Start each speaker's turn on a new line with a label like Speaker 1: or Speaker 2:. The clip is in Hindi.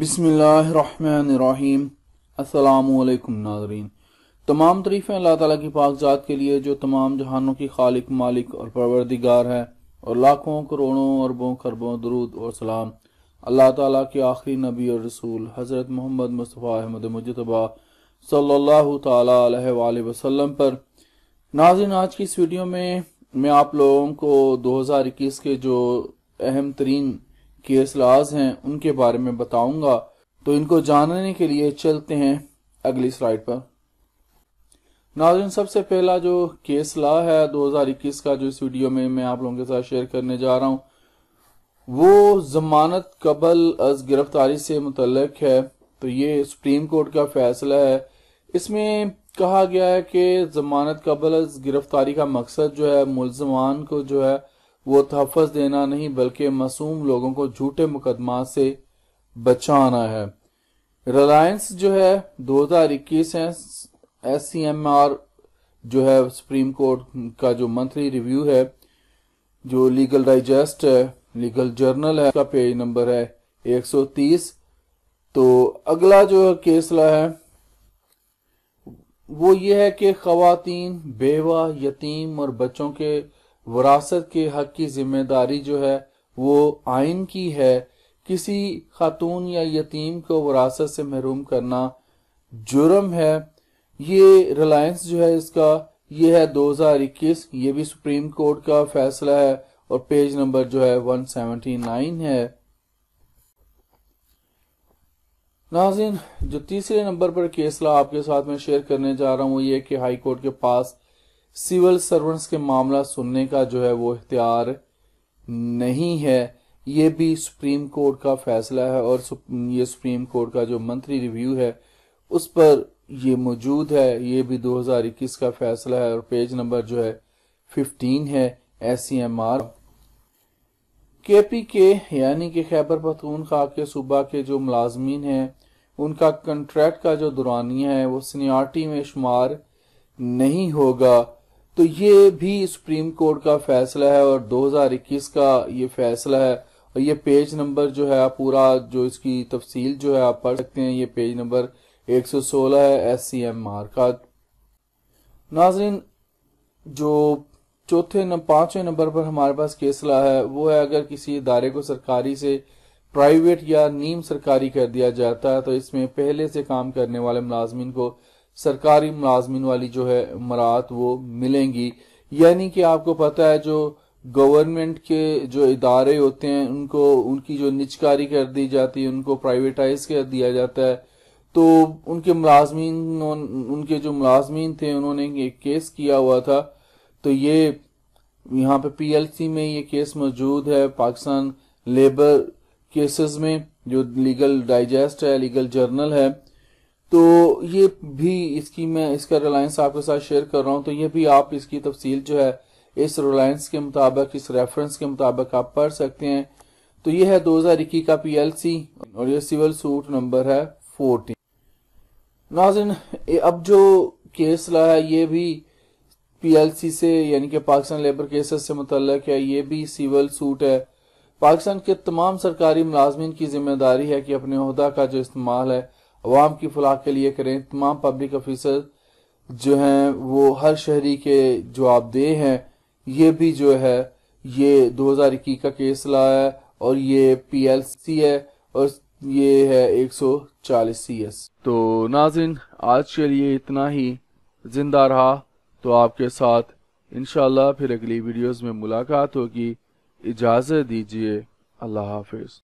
Speaker 1: बिसमीम असलकम नाजरीन तमाम तरीफ़ें अल्लाह ताला की पाकजात के लिए जो तमाम जहानों की खालिक मालिक और परवरदिगार है और लाखों करोड़ों अरबों खरबों दरूद और सलाम अल्लाह ताला के आखिरी नबी और रसूल हज़रत मोहम्मद मुस्तफ़ा अहमद मुजतबा सल्लल्लाहु ताला वसल्लम पर नाजिन आज की इस वीडियो में मैं आप लोगों को 2021 के जो अहम तरीन के असलाज हैं उनके बारे में बताऊंगा तो इनको जानने के लिए चलते हैं अगली स्लाइड पर नाजन सबसे पहला जो केस ला है 2021 का जो इस वीडियो में मैं आप लोगों के साथ शेयर करने जा रहा हूं वो जमानत कबल अज गिरफ्तारी से मुतलक है तो ये सुप्रीम कोर्ट का फैसला है इसमें कहा गया है कि जमानत कबल अज गिरफ्तारी का मकसद जो है मुलजमान को जो है वो तहफ़ देना नहीं बल्कि मासूम लोगों को झूठे मुकदमा से बचाना है रिलायंस जो है 2021 है एस सी एम आर जो है सुप्रीम कोर्ट का जो मंथली रिव्यू है जो लीगल डाइजेस्ट है लीगल जर्नल है उसका पेज नंबर है 130 तो अगला जो केसला है वो ये है कि खातन बेवा यतीम और बच्चों के वरासत के हक की जिम्मेदारी जो है वो आइन की है किसी खातून या यतीम को वरासत से महरूम करना जुर्म है ये रिलायंस जो है इसका ये है 2021 ये भी सुप्रीम कोर्ट का फैसला है और पेज नंबर जो है 179 है नाजिन जो तीसरे नंबर पर केसला आपके साथ में शेयर करने जा रहा हूँ ये कि हाई कोर्ट के पास सिविल सर्वेंट्स के मामला सुनने का जो है वो इख्तियार नहीं है ये भी सुप्रीम कोर्ट का फैसला है और ये सुप्रीम कोर्ट का जो मंथली रिव्यू है उस पर ये मौजूद है ये भी 2021 का फैसला है और पेज नंबर जो है 15 है एस सी एम आर के पी के यानी कि खैबर पखतून खा के सूबा के जो मुलाजमीन हैं उनका कंट्रैक्ट का जो दुरानिया है वो सीनियरटी में शुमार नहीं होगा तो ये भी सुप्रीम कोर्ट का फैसला है और 2021 का ये फैसला है और ये पेज नंबर जो है पूरा जो इसकी तफसील जो है आप पढ़ सकते हैं ये पेज नंबर 116 है एस सी एम आर का नाजरीन जो चौथे पांचवें नंबर पर हमारे पास केसला है वो है अगर किसी इदारे को सरकारी से प्राइवेट या नीम सरकारी कर दिया जाता है तो इसमें पहले से काम करने वाले मुलाजमीन को सरकारी मुलाजमिन वाली जो है मरात वो मिलेंगी यानी कि आपको पता है जो गवर्नमेंट के जो इदारे होते हैं उनको उनकी जो निचकारी कर दी जाती है उनको प्राइवेटाइज कर दिया जाता है तो उनके मुलाजमीन उनके जो मुलाजमीन थे उन्होंने एक केस किया हुआ था तो ये यहाँ पे पीएलसी में ये केस मौजूद है पाकिस्तान लेबर केसेस में जो लीगल डाइजेस्ट है लीगल जर्नल है तो ये भी इसकी मैं इसका रिलायंस आपके साथ शेयर कर रहा हूँ तो ये भी आप इसकी तफसील जो है इस रिलायंस के मुताबिक इस रेफरेंस के मुताबिक आप पढ़ सकते हैं तो ये है दो हजार इक्कीस का पीएलसी और ये सिविल सूट नंबर है फोर्टीन नाजिन अब जो केस ला है ये भी पीएलसी से यानी कि पाकिस्तान लेबर केसेस से मुतलक है ये भी सिविल सूट है पाकिस्तान के तमाम सरकारी मुलाजमन की जिम्मेदारी है कि अपने अहदा का जो इस्तेमाल है अवाम की फलाह के लिए करें तमाम पब्लिक ऑफिसर जो हैं वो हर शहरी के जवाबदेह हैं ये भी जो है ये दो हजार इक्कीस का केस लाया है और ये पी एल सी है और ये है एक सौ चालीस सी एस तो नाजिन आज के लिए इतना ही जिंदा रहा तो आपके साथ इनशाला फिर अगली वीडियोस में मुलाकात होगी इजाज़त दीजिए अल्लाह हाफिज